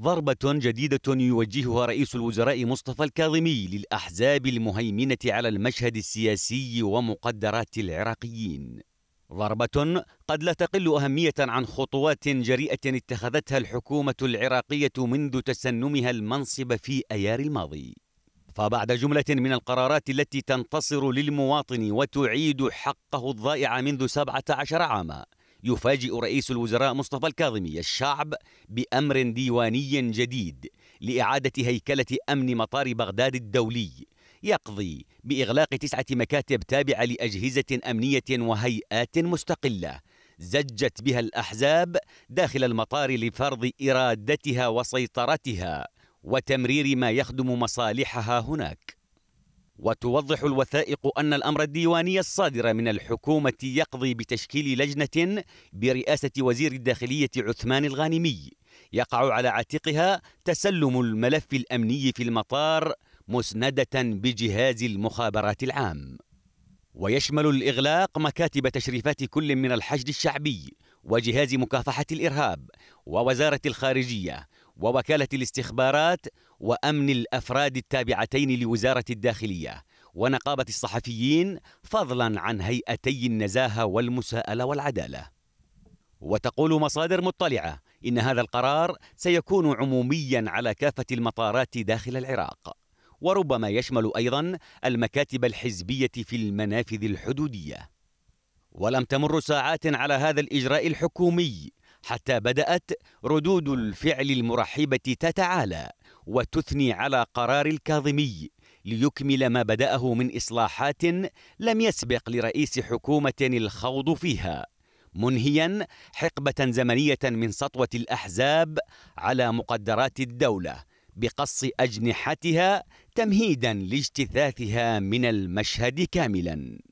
ضربة جديدة يوجهها رئيس الوزراء مصطفى الكاظمي للأحزاب المهيمنة على المشهد السياسي ومقدرات العراقيين. ضربة قد لا تقل أهمية عن خطوات جريئة اتخذتها الحكومة العراقية منذ تسنمها المنصب في أيار الماضي. فبعد جملة من القرارات التي تنتصر للمواطن وتعيد حقه الضائع منذ 17 عاما يفاجئ رئيس الوزراء مصطفى الكاظمي الشعب بأمر ديواني جديد لإعادة هيكلة أمن مطار بغداد الدولي يقضي بإغلاق تسعة مكاتب تابعة لأجهزة أمنية وهيئات مستقلة زجت بها الأحزاب داخل المطار لفرض إرادتها وسيطرتها وتمرير ما يخدم مصالحها هناك وتوضح الوثائق أن الأمر الديواني الصادر من الحكومة يقضي بتشكيل لجنة برئاسة وزير الداخلية عثمان الغانمي يقع على عاتقها تسلم الملف الأمني في المطار مسندة بجهاز المخابرات العام ويشمل الإغلاق مكاتب تشريفات كل من الحشد الشعبي وجهاز مكافحة الإرهاب ووزارة الخارجية ووكالة الاستخبارات وأمن الأفراد التابعتين لوزارة الداخلية ونقابة الصحفيين فضلا عن هيئتي النزاهة والمساءلة والعدالة وتقول مصادر مطلعة إن هذا القرار سيكون عموميا على كافة المطارات داخل العراق وربما يشمل أيضا المكاتب الحزبية في المنافذ الحدودية ولم تمر ساعات على هذا الإجراء الحكومي حتى بدأت ردود الفعل المرحبة تتعالى وتثني على قرار الكاظمي ليكمل ما بدأه من إصلاحات لم يسبق لرئيس حكومة الخوض فيها منهيا حقبة زمنية من سطوة الأحزاب على مقدرات الدولة بقص أجنحتها تمهيدا لاجتثاثها من المشهد كاملا